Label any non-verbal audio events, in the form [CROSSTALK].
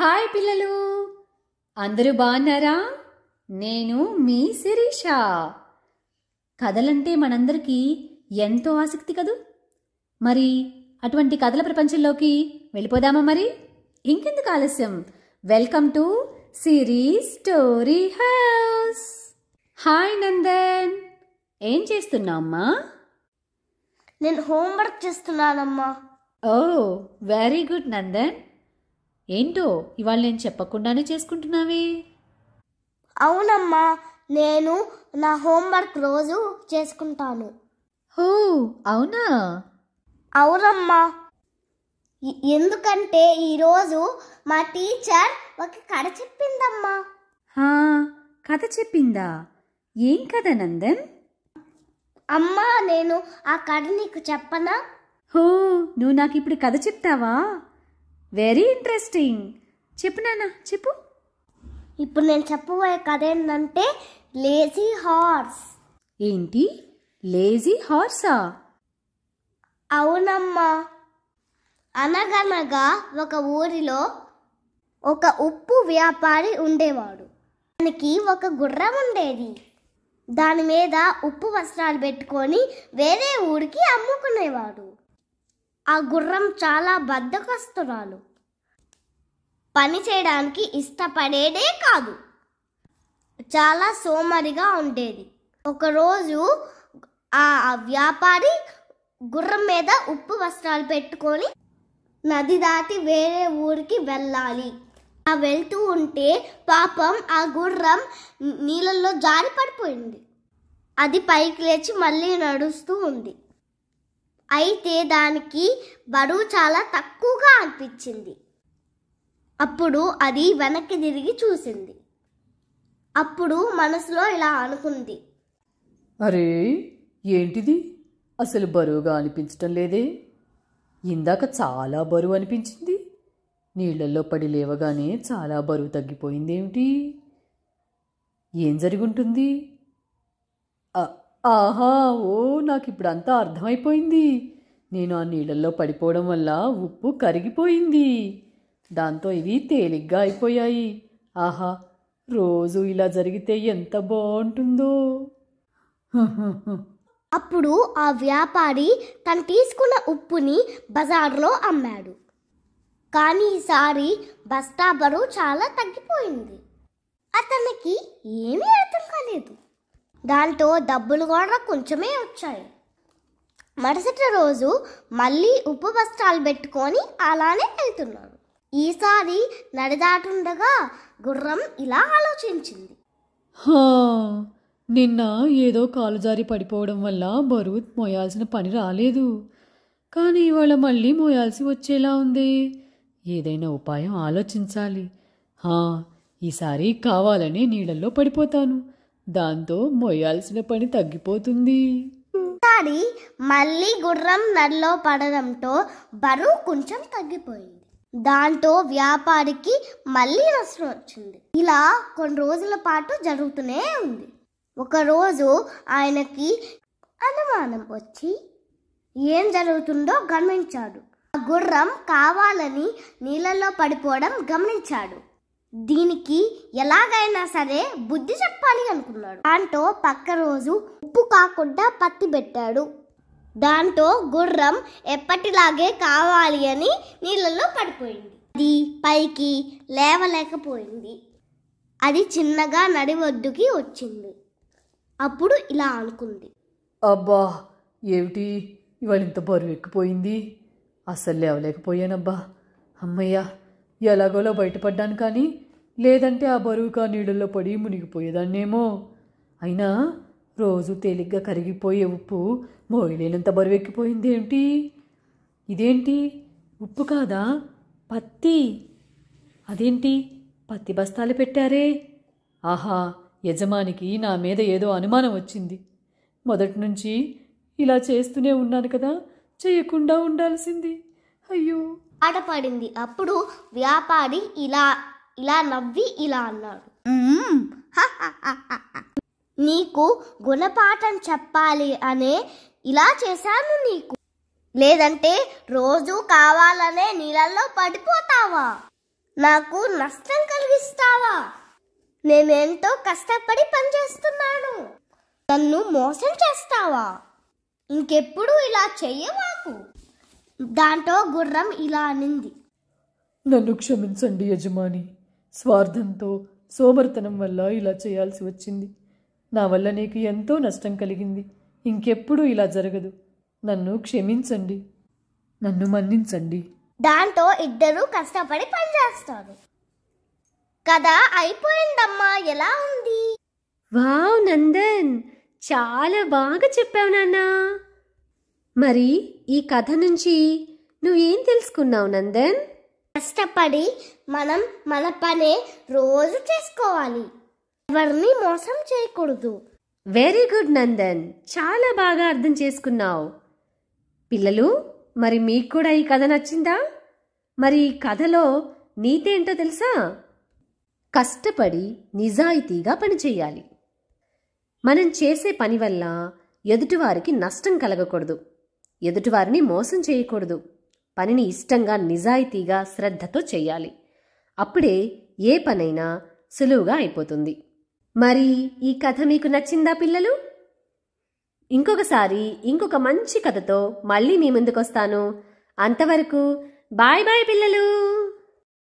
hi పిల్లలు అందరూ బాగున్నారా నేను మీ శిరీష కథలంటే మనందరికీ ఎంతో ఆసక్తి కదూ మరి అటువంటి కథల ప్రపంచంలోకి వెళ్ళిపోదామా మరి ఇంకెందుకు ఆలస్యం welcome to series story house hi Nandan ఏం చేస్తున్నామ్మా నేను హోంవర్క్ చేస్తున్నానమ్మా ఓ వెరీ గుడ్ నందన్ ఏంటో ఇవాళ నేను చెప్పకుండానే చేసుకుంటున్నావే అవునమ్మా నేను నా హోంవర్క్ రోజు చేసుకుంటాను హో అవునా అవునమ్మా ఎందుకంటే ఈరోజు మా టీచర్ ఒక కథ చెప్పిందమ్మా హా కథ చెప్పిందా ఏం కథ నందన్ అమ్మా నేను ఆ కథ నీకు చెప్పనా హో నువ్వు నాకు ఇప్పుడు కథ చెప్తావా వెరీ ఇంట్రెస్టింగ్ చెప్పు నాన్న చెప్పు ఇప్పుడు నేను చెప్పబోయే కథ ఏంటంటే లేజీ హార్స్ ఏంటి లేజీ హార్సా అవునమ్మా అనగనగా ఒక ఊరిలో ఒక ఉప్పు వ్యాపారి ఉండేవాడు దానికి ఒక గుర్రం ఉండేది దాని మీద ఉప్పు వస్త్రాలు పెట్టుకొని వేరే ఊరికి అమ్ముకునేవాడు ఆ గుర్రం చాలా బద్దకస్తురాలు పని చేయడానికి ఇష్టపడేదే కాదు చాలా సోమరిగా ఉండేది ఒకరోజు ఆ వ్యాపారి గుర్రం మీద ఉప్పు వస్త్రాలు పెట్టుకొని నది దాటి వేరే ఊరికి వెళ్ళాలి ఆ వెళ్తూ ఉంటే పాపం ఆ గుర్రం నీళ్ళల్లో జారి పడిపోయింది అది పైకి లేచి మళ్ళీ నడుస్తూ ఉంది అయితే దానికి బరువు చాలా తక్కువగా అనిపించింది అప్పుడు అది వెనక్కి తిరిగి చూసింది అప్పుడు మనసులో ఇలా అనుకుంది అరే ఏంటిది అసలు బరువుగా అనిపించటం లేదే ఇందాక చాలా బరువు అనిపించింది నీళ్లలో పడి లేవగానే చాలా బరువు తగ్గిపోయింది ఏమిటి ఏం ఉంటుంది ఆహా ఓ నాకు ఇప్పుడు అంతా అర్థమైపోయింది నేను ఆ నీళ్ళల్లో పడిపోవడం వల్ల ఉప్పు కరిగిపోయింది దాంతో ఇవి తేలిగ్గా అయిపోయాయి ఆహా రోజు ఇలా జరిగితే ఎంత బాగుంటుందో [LAUGHS] అప్పుడు ఆ వ్యాపారి తను తీసుకున్న ఉప్పుని బజార్లో అమ్మాడు కానీ ఈసారి బస్తా బరువు చాలా తగ్గిపోయింది అతనికి ఏమీ అర్థం కాలేదు దాంతో డబ్బులు కూడా కొంచెమే వచ్చాయి మరుసటి రోజు మళ్ళీ ఉప్పు వస్త్రాలు పెట్టుకొని అలానే వెళ్తున్నాడు ఈసారి నడిదాటుండగా గుర్రం ఇలా ఆలోచించింది నిన్న ఏదో కాలుజారి పడిపోవడం వల్ల బరువు మోయాల్సిన పని రాలేదు కానీ ఇవాళ మళ్ళీ మోయాల్సి వచ్చేలా ఉంది ఏదైనా ఉపాయం ఆలోచించాలి ఈసారి కావాలనే నీళ్ళల్లో పడిపోతాను దాంతో మొయ్యాల్సిన పని తగ్గిపోతుంది కానీ మళ్ళీ గుర్రం నడిలో పడడంతో బరువు కొంచెం తగ్గిపోయింది దాంతో వ్యాపారికి మళ్ళీ నష్టం వచ్చింది ఇలా కొన్ని రోజుల పాటు జరుగుతూనే ఉంది ఒకరోజు ఆయనకి అనుమానం వచ్చి ఏం జరుగుతుందో గమనించాడు ఆ గుర్రం కావాలని నీళ్ళలో పడిపోవడం గమనించాడు దీనికి ఎలాగైనా సరే బుద్ధి చెప్పాలి అనుకున్నాడు దాంతో పక్క రోజు ఉప్పు కాకుండా పత్తి పెట్టాడు దాంతో గుర్రం ఎప్పటిలాగే కావాలి అని నీళ్ళలో పడిపోయింది అది పైకి లేవలేకపోయింది అది చిన్నగా నడివద్దుకి వచ్చింది అప్పుడు ఇలా అనుకుంది అబ్బా ఏమిటి ఇవాళ ఇంత బరువు ఎక్కిపోయింది అసలు లేవలేకపోయానబ్బా అమ్మయ్యా ఎలాగోలా బయటపడ్డాను కానీ లేదంటే ఆ బరువుగా నీళ్ళల్లో పడి మునిగిపోయేదాన్నేమో అయినా రోజు తేలిగ్గా కరిగిపోయే ఉప్పు మోయలేనంత బరువెక్కిపోయింది ఏమిటి ఇదేంటి ఉప్పు కాదా పత్తి అదేంటి పత్తి బస్తాలు పెట్టారే ఆహా యజమానికి నా మీద ఏదో అనుమానం వచ్చింది మొదటి నుంచి ఇలా చేస్తూనే ఉన్నాను కదా చేయకుండా ఉండాల్సింది అయ్యో ఆటపడింది అప్పుడు వ్యాపారి ఇలా ఇలా నవ్వి ఇలా అన్నాడు నీకు గుణపాఠం చెప్పాలి అనే ఇలా చేశాను నీకు లేదంటే రోజు కావాలనే నీళ్ళల్లో పడిపోతావా నాకు నష్టం కలిగిస్తావా నేనెంతో కష్టపడి పనిచేస్తున్నాను నన్ను మోసం చేస్తావా ఇంకెప్పుడు ఇలా చెయ్యవాకు దాంతో గుర్రం ఇలా అనింది నన్ను క్షమించండి యజమాని స్వార్థంతో సోమర్తనం వల్ల ఇలా చేయాల్సి వచ్చింది నా వల్ల నీకు ఎంతో నష్టం కలిగింది ఇంకెప్పుడు ఇలా జరగదు నన్ను క్షమించండి నన్ను మన్నించండి దాంతో ఇద్దరు కష్టపడి పనిచేస్తారు కథ అయిపోయిందమ్మా ఎలా ఉంది వావ్ నందన్ చాలా బాగా చెప్పావు నాన్న మరి ఈ కథ నుంచి నువ్వేం తెలుసుకున్నావు నందన్ కష్టపడి మనం మన పనే రోజు చేసుకోవాలి ఎవరిని మోసం చేయకూడదు వెరీ గుడ్ నందన్ చాలా బాగా అర్థం చేసుకున్నావు పిల్లలు మరి మీకు కూడా ఈ కథ నచ్చిందా మరి ఈ కథలో నీతేంటో తెలుసా కష్టపడి నిజాయితీగా పనిచేయాలి మనం చేసే పని వల్ల ఎదుటివారికి నష్టం కలగకూడదు ఎదుటివారిని మోసం చేయకూడదు పనిని ఇష్టంగా నిజాయితీగా శ్రద్ధతో చేయాలి అప్పుడే ఏ పనైనా సులువుగా అయిపోతుంది మరి ఈ కథ మీకు నచ్చిందా పిల్లలు ఇంకొకసారి ఇంకొక మంచి కథతో మళ్ళీ మీ ముందుకొస్తాను అంతవరకు బాయ్ బాయ్ పిల్లలు